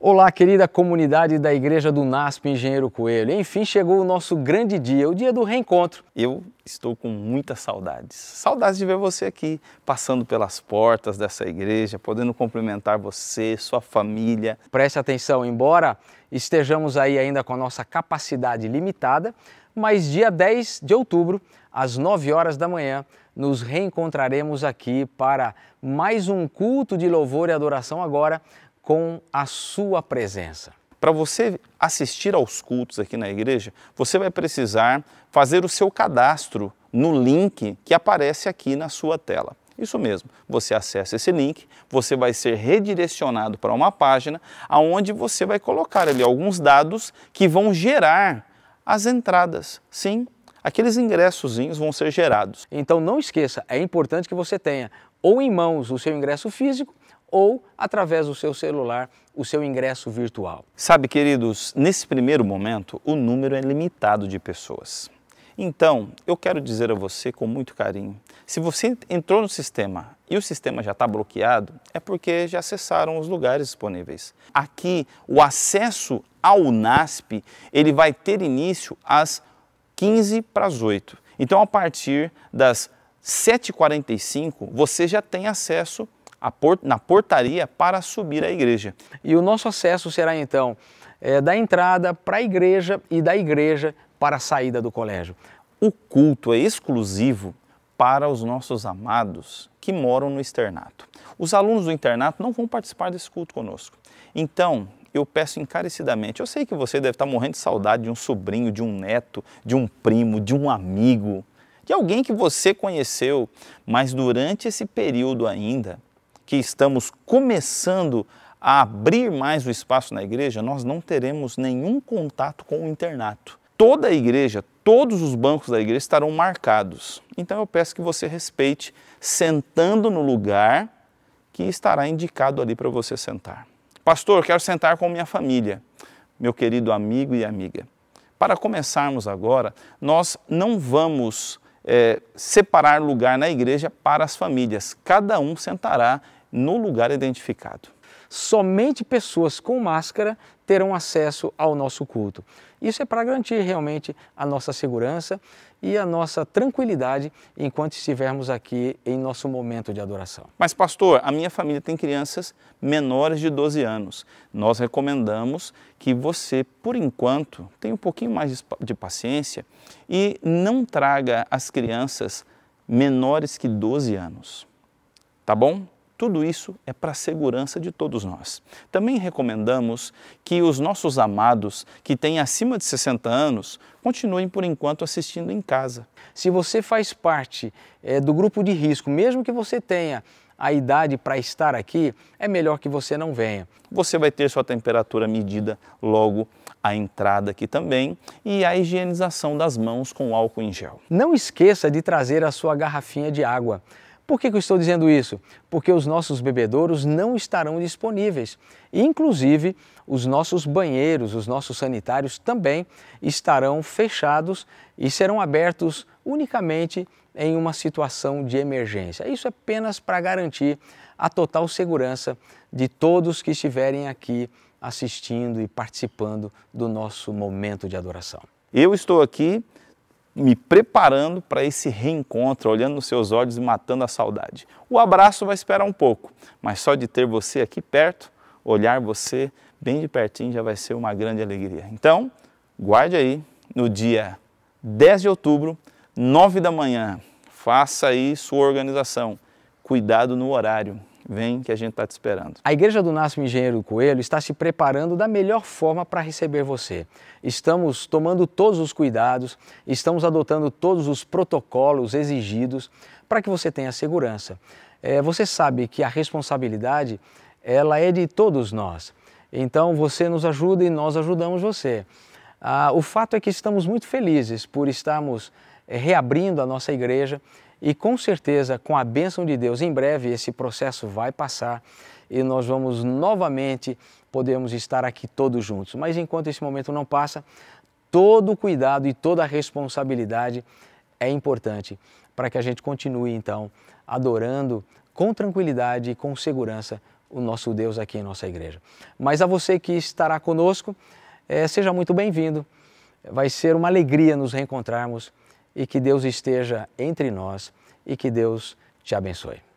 Olá, querida comunidade da Igreja do NASP Engenheiro Coelho. Enfim, chegou o nosso grande dia, o dia do reencontro. Eu estou com muitas saudades. Saudades de ver você aqui, passando pelas portas dessa igreja, podendo cumprimentar você, sua família. Preste atenção, embora estejamos aí ainda com a nossa capacidade limitada, mas dia 10 de outubro, às 9 horas da manhã, nos reencontraremos aqui para mais um culto de louvor e adoração agora, com a sua presença. Para você assistir aos cultos aqui na igreja, você vai precisar fazer o seu cadastro no link que aparece aqui na sua tela. Isso mesmo, você acessa esse link, você vai ser redirecionado para uma página onde você vai colocar ali alguns dados que vão gerar as entradas. Sim, aqueles ingressos vão ser gerados. Então não esqueça, é importante que você tenha ou em mãos o seu ingresso físico ou através do seu celular, o seu ingresso virtual. Sabe, queridos, nesse primeiro momento, o número é limitado de pessoas. Então, eu quero dizer a você com muito carinho: se você entrou no sistema e o sistema já está bloqueado, é porque já acessaram os lugares disponíveis. Aqui, o acesso ao UNASP ele vai ter início às 15 para as 8. Então, a partir das 7h45, você já tem acesso na portaria para subir à igreja. E o nosso acesso será então é, da entrada para a igreja e da igreja para a saída do colégio. O culto é exclusivo para os nossos amados que moram no externato. Os alunos do internato não vão participar desse culto conosco. Então, eu peço encarecidamente, eu sei que você deve estar morrendo de saudade de um sobrinho, de um neto, de um primo, de um amigo, de alguém que você conheceu, mas durante esse período ainda, que estamos começando a abrir mais o espaço na igreja, nós não teremos nenhum contato com o internato. Toda a igreja, todos os bancos da igreja estarão marcados. Então eu peço que você respeite, sentando no lugar que estará indicado ali para você sentar. Pastor, quero sentar com minha família, meu querido amigo e amiga. Para começarmos agora, nós não vamos é, separar lugar na igreja para as famílias. Cada um sentará no lugar identificado. Somente pessoas com máscara terão acesso ao nosso culto. Isso é para garantir realmente a nossa segurança e a nossa tranquilidade enquanto estivermos aqui em nosso momento de adoração. Mas, pastor, a minha família tem crianças menores de 12 anos. Nós recomendamos que você, por enquanto, tenha um pouquinho mais de paciência e não traga as crianças menores que 12 anos. Tá bom? Tudo isso é para a segurança de todos nós. Também recomendamos que os nossos amados que têm acima de 60 anos continuem por enquanto assistindo em casa. Se você faz parte é, do grupo de risco, mesmo que você tenha a idade para estar aqui, é melhor que você não venha. Você vai ter sua temperatura medida logo à entrada aqui também e a higienização das mãos com álcool em gel. Não esqueça de trazer a sua garrafinha de água. Por que, que eu estou dizendo isso? Porque os nossos bebedouros não estarão disponíveis. Inclusive, os nossos banheiros, os nossos sanitários também estarão fechados e serão abertos unicamente em uma situação de emergência. Isso é apenas para garantir a total segurança de todos que estiverem aqui assistindo e participando do nosso momento de adoração. Eu estou aqui me preparando para esse reencontro, olhando nos seus olhos e matando a saudade. O abraço vai esperar um pouco, mas só de ter você aqui perto, olhar você bem de pertinho já vai ser uma grande alegria. Então, guarde aí, no dia 10 de outubro, 9 da manhã, faça aí sua organização. Cuidado no horário vem que a gente está te esperando. A Igreja do Nascimento Engenheiro Coelho está se preparando da melhor forma para receber você. Estamos tomando todos os cuidados, estamos adotando todos os protocolos exigidos para que você tenha segurança. É, você sabe que a responsabilidade ela é de todos nós. Então você nos ajuda e nós ajudamos você. Ah, o fato é que estamos muito felizes por estarmos é, reabrindo a nossa igreja e com certeza, com a bênção de Deus, em breve esse processo vai passar e nós vamos novamente podermos estar aqui todos juntos. Mas enquanto esse momento não passa, todo o cuidado e toda a responsabilidade é importante para que a gente continue então adorando com tranquilidade e com segurança o nosso Deus aqui em nossa igreja. Mas a você que estará conosco, eh, seja muito bem-vindo. Vai ser uma alegria nos reencontrarmos e que Deus esteja entre nós e que Deus te abençoe.